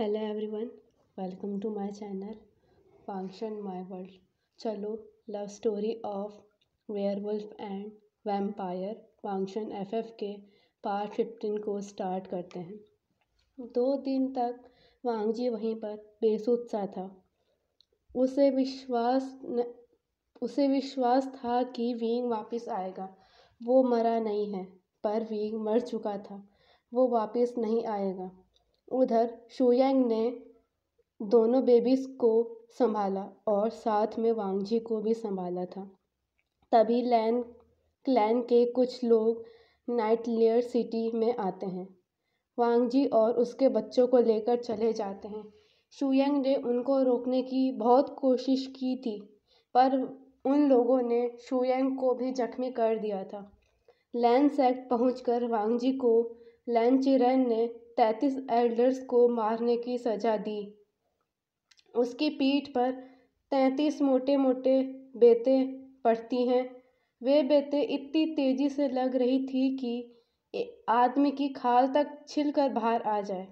hello everyone welcome to my channel function my world चलो love story of werewolf and vampire function FF के part fifteen को start करते हैं दो दिन तक वांगजी वहीं पर बेसुध सा था उसे विश्वास न, उसे विश्वास था कि विंग वापस आएगा वो मरा नहीं है पर विंग मर चुका था वो वापस नहीं आएगा उधर शुयांग ने दोनों बेबीज़ को संभाला और साथ में जी को भी संभाला था तभी लैन क्लैन के कुछ लोग नाइट लेयर सिटी में आते हैं वांगजी और उसके बच्चों को लेकर चले जाते हैं शुयांग ने उनको रोकने की बहुत कोशिश की थी पर उन लोगों ने शुयांग को भी जख्मी कर दिया था लैन सेक्ट पहुँच कर वांगजी को लैन चिरन ने तैंतीस एल्डर्स को मारने की सजा दी उसकी पीठ पर तैतीस मोटे मोटे बेतें पड़ती हैं वे बेतें इतनी तेजी से लग रही थी कि आदमी की खाल तक छिल कर बाहर आ जाए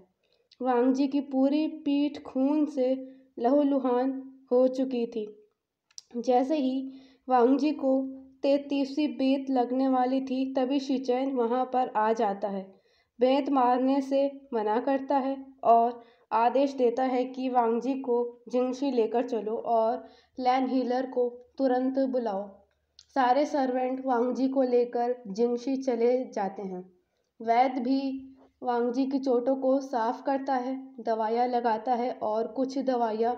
वांगजी की पूरी पीठ खून से लहूलुहान हो चुकी थी जैसे ही वांगजी को तैतीसवीं बेत लगने वाली थी तभी शिचैन वहाँ पर आ जाता है बेंत मारने से मना करता है और आदेश देता है कि वांगजी को जिंगशी लेकर चलो और लैन हीलर को तुरंत बुलाओ सारे सर्वेंट वांगजी को लेकर जिंगशी चले जाते हैं वैद भी वांगजी की चोटों को साफ करता है दवाइयाँ लगाता है और कुछ दवाइयाँ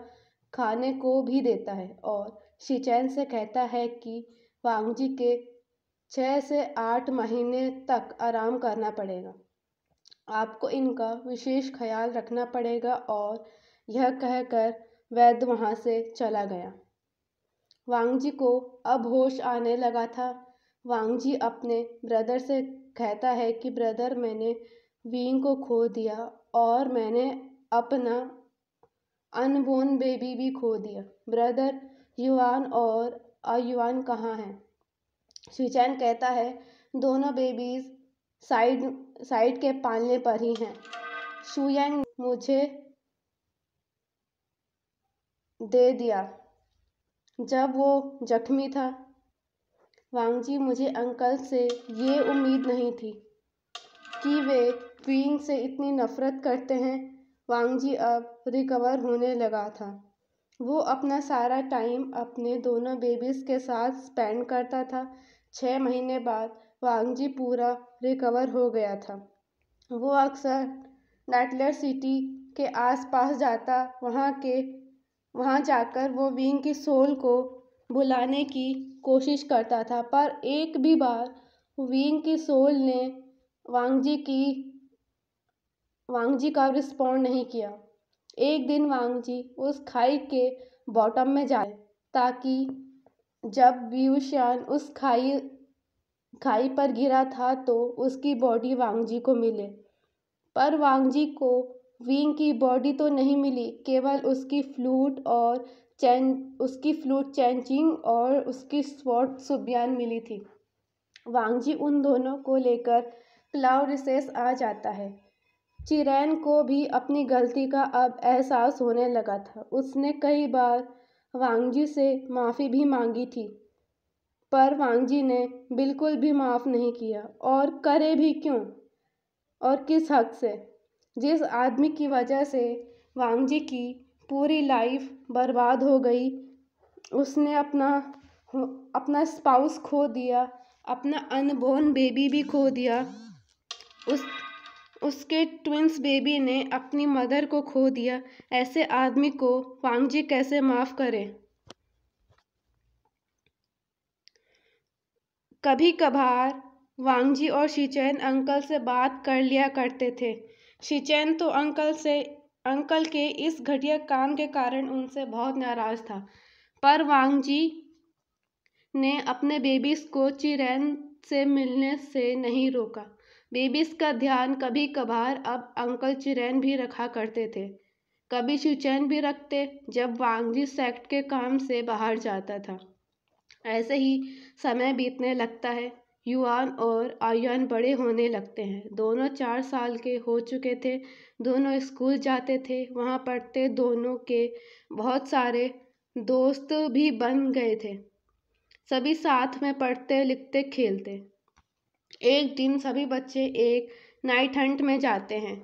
खाने को भी देता है और शिचैन से कहता है कि वांगजी के छः से आठ महीने तक आराम करना पड़ेगा आपको इनका विशेष ख्याल रखना पड़ेगा और यह कहकर वैद्य वहाँ से चला गया वांगजी को अब होश आने लगा था वांगजी अपने ब्रदर से कहता है कि ब्रदर मैंने वीन को खो दिया और मैंने अपना अनबोर्न बेबी भी खो दिया ब्रदर युवान और अयुवान कहाँ हैं सुचैन कहता है दोनों बेबीज साइड साइड के पालने पर ही हैं शुयंग मुझे दे दिया जब वो जख्मी था वांगजी मुझे अंकल से ये उम्मीद नहीं थी कि वे ट्विंग से इतनी नफरत करते हैं वांगजी अब रिकवर होने लगा था वो अपना सारा टाइम अपने दोनों बेबीज़ के साथ स्पेंड करता था छः महीने बाद वांगजी पूरा रिकवर हो गया था वो अक्सर नेटलर सिटी के आसपास जाता वहाँ के वहाँ जाकर वो विंग की सोल को बुलाने की कोशिश करता था पर एक भी बार विंग की सोल ने वांगजी की वांगजी का रिस्पॉन्ड नहीं किया एक दिन वांगजी उस खाई के बॉटम में जाए ताकि जब व्यूशान उस खाई खाई पर गिरा था तो उसकी बॉडी वांगजी को मिले पर वांगजी को विंग की बॉडी तो नहीं मिली केवल उसकी फ्लूट और चैन उसकी फ्लूट चैंचिंग और उसकी स्वॉट सुबियान मिली थी वांगजी उन दोनों को लेकर क्लाउड रिसेस आ जाता है चिरैन को भी अपनी गलती का अब एहसास होने लगा था उसने कई बार वांगजी से माफ़ी भी मांगी थी पर वांगजी ने बिल्कुल भी माफ़ नहीं किया और करे भी क्यों और किस हक से जिस आदमी की वजह से वांगजी की पूरी लाइफ बर्बाद हो गई उसने अपना अपना स्पाउस खो दिया अपना अनबोर्न बेबी भी खो दिया उस उसके ट्विंस बेबी ने अपनी मदर को खो दिया ऐसे आदमी को वांगजी कैसे माफ़ करें कभी कभार वांगजी और शिचैन अंकल से बात कर लिया करते थे शिचैन तो अंकल से अंकल के इस घटिया काम के कारण उनसे बहुत नाराज़ था पर वांगजी ने अपने बेबीज़ को चिरैन से मिलने से नहीं रोका बेबीज़ का ध्यान कभी कभार अब अंकल चिरैन भी रखा करते थे कभी शिचैन भी रखते जब वांगजी सेक्ट के काम से बाहर जाता था ऐसे ही समय बीतने लगता है युआन और आयन बड़े होने लगते हैं दोनों चार साल के हो चुके थे दोनों स्कूल जाते थे वहाँ पढ़ते दोनों के बहुत सारे दोस्त भी बन गए थे सभी साथ में पढ़ते लिखते खेलते एक दिन सभी बच्चे एक नाइट हंट में जाते हैं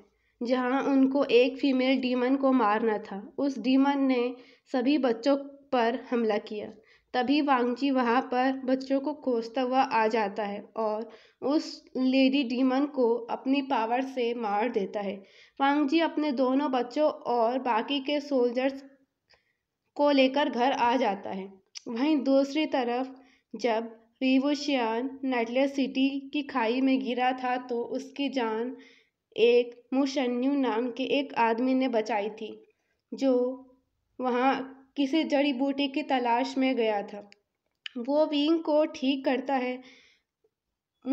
जहाँ उनको एक फीमेल डीमन को मारना था उस डीमन ने सभी बच्चों पर हमला किया तभी वांगची वहाँ पर बच्चों को खोजता हुआ आ जाता है और उस लेडी डीमन को अपनी पावर से मार देता है वांगची अपने दोनों बच्चों और बाकी के सोल्जर्स को लेकर घर आ जाता है वहीं दूसरी तरफ जब रिवोशियान नेटलेस सिटी की खाई में गिरा था तो उसकी जान एक मुशन्यू नाम के एक आदमी ने बचाई थी जो वहाँ किसी जड़ी बूटी की तलाश में गया था वो विंग को ठीक करता है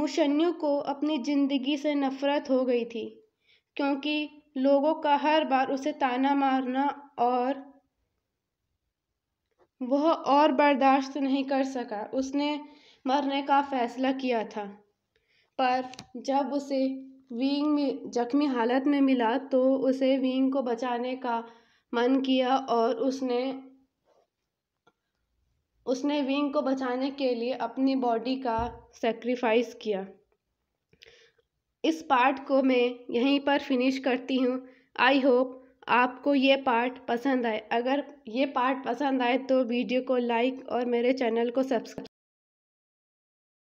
मुशन्यु को अपनी ज़िंदगी से नफ़रत हो गई थी क्योंकि लोगों का हर बार उसे ताना मारना और वह और बर्दाश्त नहीं कर सका उसने मरने का फ़ैसला किया था पर जब उसे विंग में जख्मी हालत में मिला तो उसे विंग को बचाने का मन किया और उसने उसने विंग को बचाने के लिए अपनी बॉडी का सेक्रीफाइस किया इस पार्ट को मैं यहीं पर फिनिश करती हूँ आई होप आपको ये पार्ट पसंद आए अगर ये पार्ट पसंद आए तो वीडियो को लाइक और मेरे चैनल को सब्सक्राइब